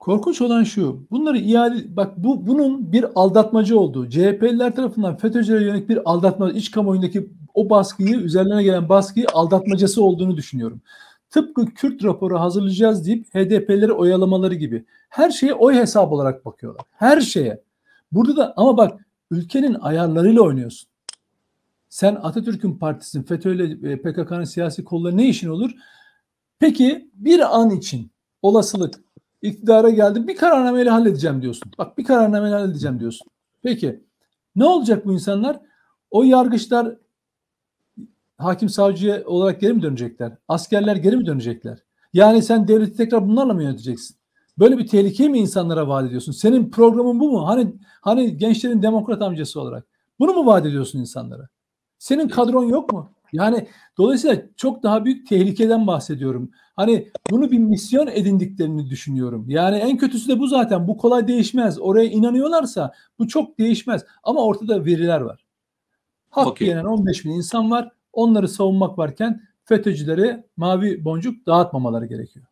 Korkunç olan şu. Bunları iade bak bu bunun bir aldatmacı olduğu. CHP'liler tarafından FETÖ'cülere yönelik bir aldatma iç kamuoyundaki o baskıyı üzerlerine gelen baskıyı aldatmacası olduğunu düşünüyorum. Tıpkı Kürt raporu hazırlayacağız deyip HDP'leri oyalamaları gibi. Her şeye oy hesabı olarak bakıyorlar. Her şeye. Burada da ama bak ülkenin ayarlarıyla oynuyorsun. Sen Atatürk'ün partisinin FETÖ'yle e, PKK'nın siyasi kolları ne işin olur? Peki bir an için olasılık iktidara geldi. Bir kararnameyle halledeceğim diyorsun. Bak bir kararnameyle halledeceğim diyorsun. Peki ne olacak bu insanlar? O yargıçlar hakim savcıya olarak geri mi dönecekler? Askerler geri mi dönecekler? Yani sen devleti tekrar bunlarla mı yöneteceksin? Böyle bir tehlikeyi mi insanlara vaat ediyorsun? Senin programın bu mu? Hani hani gençlerin demokrat amcası olarak. Bunu mu vaat ediyorsun insanlara? Senin kadron yok mu? Yani dolayısıyla çok daha büyük tehlikeden bahsediyorum. Hani bunu bir misyon edindiklerini düşünüyorum. Yani en kötüsü de bu zaten. Bu kolay değişmez. Oraya inanıyorlarsa bu çok değişmez. Ama ortada veriler var. Hak okay. yenen 15 bin insan var. Onları savunmak varken FETÖ'cüleri mavi boncuk dağıtmamaları gerekiyor.